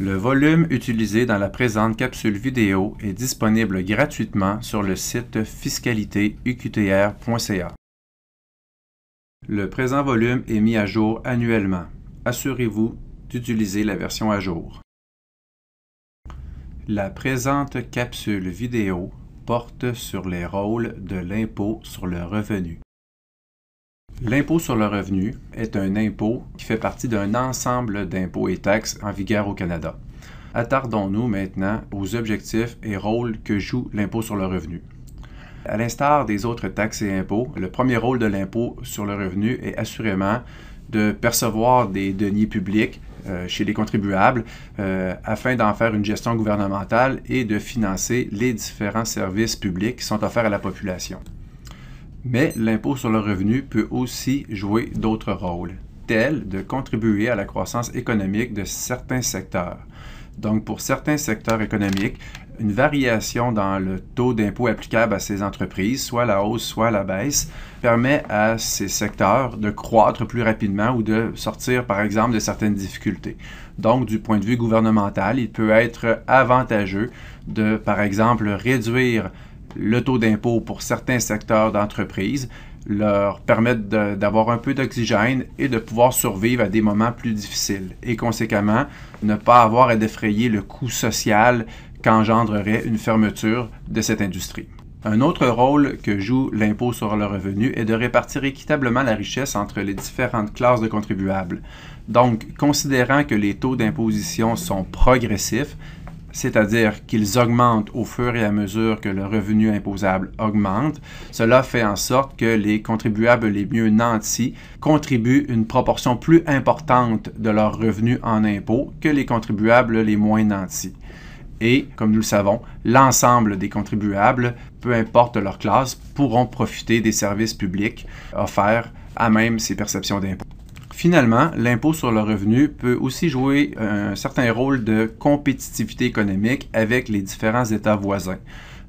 Le volume utilisé dans la présente capsule vidéo est disponible gratuitement sur le site fiscalitéuqtr.ca. Le présent volume est mis à jour annuellement. Assurez-vous d'utiliser la version à jour. La présente capsule vidéo porte sur les rôles de l'impôt sur le revenu. L'impôt sur le revenu est un impôt qui fait partie d'un ensemble d'impôts et taxes en vigueur au Canada. Attardons-nous maintenant aux objectifs et rôles que joue l'impôt sur le revenu. À l'instar des autres taxes et impôts, le premier rôle de l'impôt sur le revenu est assurément de percevoir des deniers publics euh, chez les contribuables euh, afin d'en faire une gestion gouvernementale et de financer les différents services publics qui sont offerts à la population. Mais l'impôt sur le revenu peut aussi jouer d'autres rôles, tels de contribuer à la croissance économique de certains secteurs. Donc, pour certains secteurs économiques, une variation dans le taux d'impôt applicable à ces entreprises, soit la hausse, soit la baisse, permet à ces secteurs de croître plus rapidement ou de sortir, par exemple, de certaines difficultés. Donc, du point de vue gouvernemental, il peut être avantageux de, par exemple, réduire le taux d'impôt pour certains secteurs d'entreprise, leur permettent d'avoir un peu d'oxygène et de pouvoir survivre à des moments plus difficiles et conséquemment ne pas avoir à défrayer le coût social qu'engendrerait une fermeture de cette industrie. Un autre rôle que joue l'impôt sur le revenu est de répartir équitablement la richesse entre les différentes classes de contribuables. Donc, considérant que les taux d'imposition sont progressifs, c'est-à-dire qu'ils augmentent au fur et à mesure que le revenu imposable augmente. Cela fait en sorte que les contribuables les mieux nantis contribuent une proportion plus importante de leur revenu en impôts que les contribuables les moins nantis. Et, comme nous le savons, l'ensemble des contribuables, peu importe leur classe, pourront profiter des services publics offerts à même ces perceptions d'impôts. Finalement, l'impôt sur le revenu peut aussi jouer euh, un certain rôle de compétitivité économique avec les différents États voisins.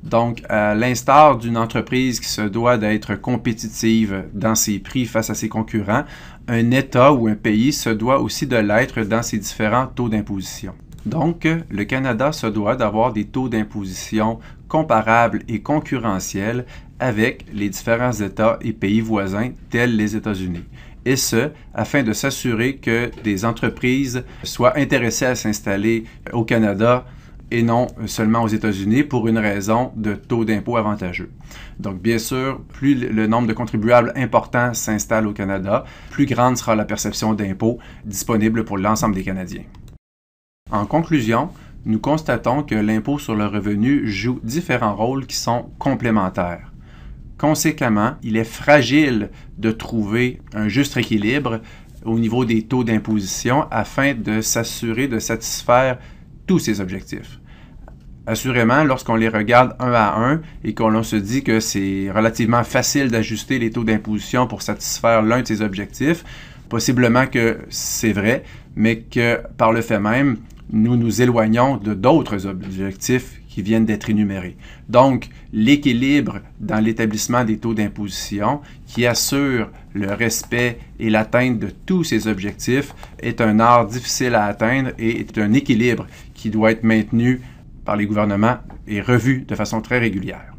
Donc, à l'instar d'une entreprise qui se doit d'être compétitive dans ses prix face à ses concurrents, un État ou un pays se doit aussi de l'être dans ses différents taux d'imposition. Donc, le Canada se doit d'avoir des taux d'imposition comparables et concurrentiels avec les différents États et pays voisins tels les États-Unis et ce, afin de s'assurer que des entreprises soient intéressées à s'installer au Canada et non seulement aux États-Unis pour une raison de taux d'impôt avantageux. Donc bien sûr, plus le nombre de contribuables importants s'installe au Canada, plus grande sera la perception d'impôts disponible pour l'ensemble des Canadiens. En conclusion, nous constatons que l'impôt sur le revenu joue différents rôles qui sont complémentaires. Conséquemment, il est fragile de trouver un juste équilibre au niveau des taux d'imposition afin de s'assurer de satisfaire tous ces objectifs. Assurément, lorsqu'on les regarde un à un et qu'on se dit que c'est relativement facile d'ajuster les taux d'imposition pour satisfaire l'un de ces objectifs, possiblement que c'est vrai, mais que par le fait même, nous nous éloignons de d'autres objectifs qui viennent d'être énumérées. Donc, l'équilibre dans l'établissement des taux d'imposition qui assure le respect et l'atteinte de tous ces objectifs est un art difficile à atteindre et est un équilibre qui doit être maintenu par les gouvernements et revu de façon très régulière.